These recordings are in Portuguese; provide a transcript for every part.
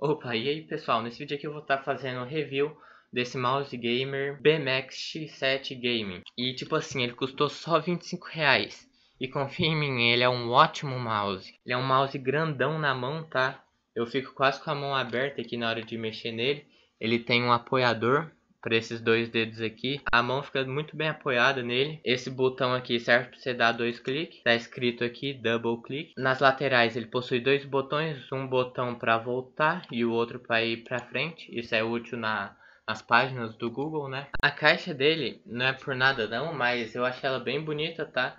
Opa, e aí pessoal, nesse vídeo aqui eu vou estar tá fazendo um review desse mouse gamer BMX X7 Gaming. E tipo assim, ele custou só 25 reais. E confia em mim, ele é um ótimo mouse. Ele é um mouse grandão na mão, tá? Eu fico quase com a mão aberta aqui na hora de mexer nele. Ele tem um apoiador para esses dois dedos aqui. A mão fica muito bem apoiada nele. Esse botão aqui serve para você dar dois cliques. Está escrito aqui double click. Nas laterais ele possui dois botões, um botão para voltar e o outro para ir para frente. Isso é útil na as páginas do Google, né? A caixa dele não é por nada não, mas eu achei ela bem bonita, tá?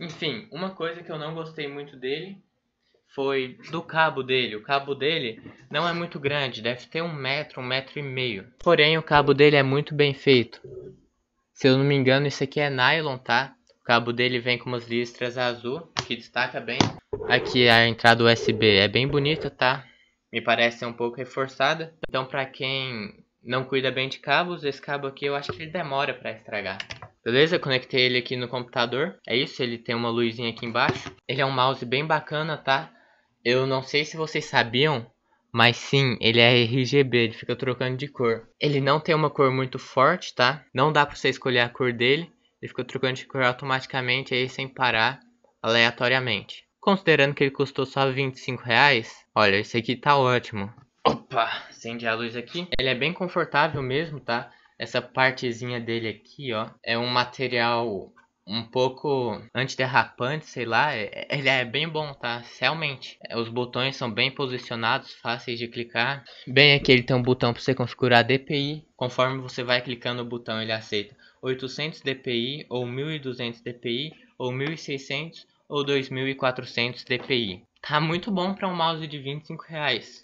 Enfim, uma coisa que eu não gostei muito dele foi do cabo dele. O cabo dele não é muito grande, deve ter um metro, um metro e meio. Porém, o cabo dele é muito bem feito. Se eu não me engano, isso aqui é nylon, tá? O cabo dele vem com umas listras azul, que destaca bem. Aqui é a entrada USB é bem bonita, tá? Me parece um pouco reforçada. Então, para quem não cuida bem de cabos, esse cabo aqui eu acho que ele demora para estragar. Beleza? Conectei ele aqui no computador. É isso, ele tem uma luzinha aqui embaixo. Ele é um mouse bem bacana, tá? Eu não sei se vocês sabiam, mas sim, ele é RGB, ele fica trocando de cor. Ele não tem uma cor muito forte, tá? Não dá pra você escolher a cor dele. Ele fica trocando de cor automaticamente aí sem parar, aleatoriamente. Considerando que ele custou só 25 reais, olha, esse aqui tá ótimo. Opa, acende a luz aqui. Ele é bem confortável mesmo, tá? Essa partezinha dele aqui, ó, é um material um pouco antiderrapante, sei lá. É, é, ele é bem bom, tá? Realmente. É, os botões são bem posicionados, fáceis de clicar. Bem aqui ele tem um botão para você configurar a DPI. Conforme você vai clicando no botão, ele aceita 800 DPI ou 1200 DPI ou 1600 ou 2400 DPI. Tá muito bom para um mouse de 25 reais.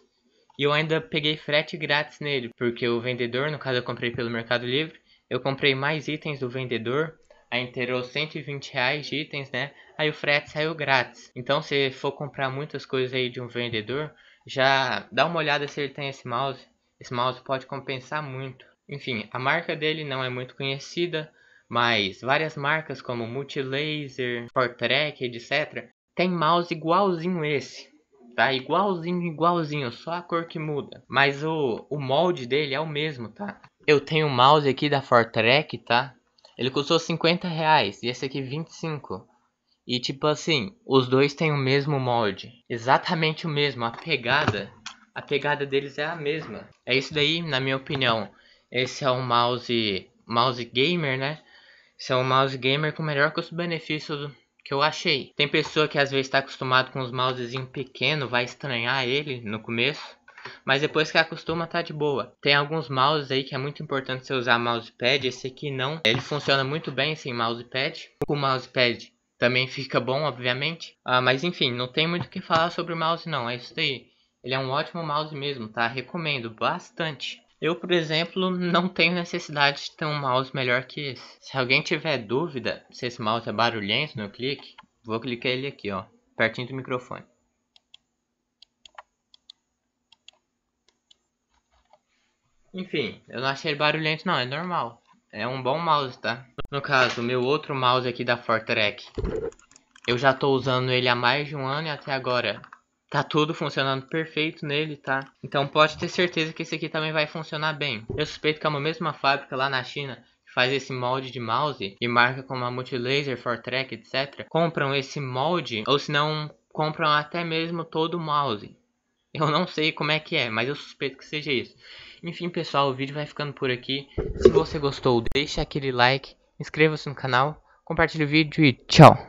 E eu ainda peguei frete grátis nele, porque o vendedor, no caso eu comprei pelo Mercado Livre, eu comprei mais itens do vendedor Aí inteirou 120 reais de itens, né? Aí o frete saiu grátis. Então se for comprar muitas coisas aí de um vendedor, já dá uma olhada se ele tem esse mouse. Esse mouse pode compensar muito. Enfim, a marca dele não é muito conhecida, mas várias marcas como Multilaser, Fortrek, etc. tem mouse igualzinho esse. Tá igualzinho, igualzinho, só a cor que muda. Mas o, o molde dele é o mesmo, tá? Eu tenho um mouse aqui da Fortrek, tá? Ele custou 50 reais e esse aqui 25. E tipo assim, os dois têm o mesmo molde. Exatamente o mesmo. A pegada. A pegada deles é a mesma. É isso daí, na minha opinião. Esse é um mouse. Mouse gamer, né? Esse é um mouse gamer com o melhor custo-benefício que eu achei. Tem pessoa que às vezes está acostumado com os mouses pequeno, vai estranhar ele no começo mas depois que acostuma tá de boa. Tem alguns mouses aí que é muito importante você usar mousepad, esse aqui não. Ele funciona muito bem sem mousepad. O mousepad também fica bom, obviamente. Ah, mas enfim, não tem muito o que falar sobre o mouse não, é isso daí. Ele é um ótimo mouse mesmo, tá? Recomendo bastante. Eu, por exemplo, não tenho necessidade de ter um mouse melhor que esse. Se alguém tiver dúvida se esse mouse é barulhento no clique, vou clicar ele aqui, ó, pertinho do microfone. Enfim, eu não achei ele barulhento não, é normal. É um bom mouse, tá? No caso, meu outro mouse aqui da Fortrek. Eu já tô usando ele há mais de um ano e até agora Tá tudo funcionando perfeito nele, tá? Então pode ter certeza que esse aqui também vai funcionar bem. Eu suspeito que é uma mesma fábrica lá na China que faz esse molde de mouse e marca como a Multilaser, Fortrek, etc. Compram esse molde, ou se não, compram até mesmo todo o mouse. Eu não sei como é que é, mas eu suspeito que seja isso. Enfim, pessoal, o vídeo vai ficando por aqui. Se você gostou, deixa aquele like, inscreva-se no canal, compartilhe o vídeo e tchau!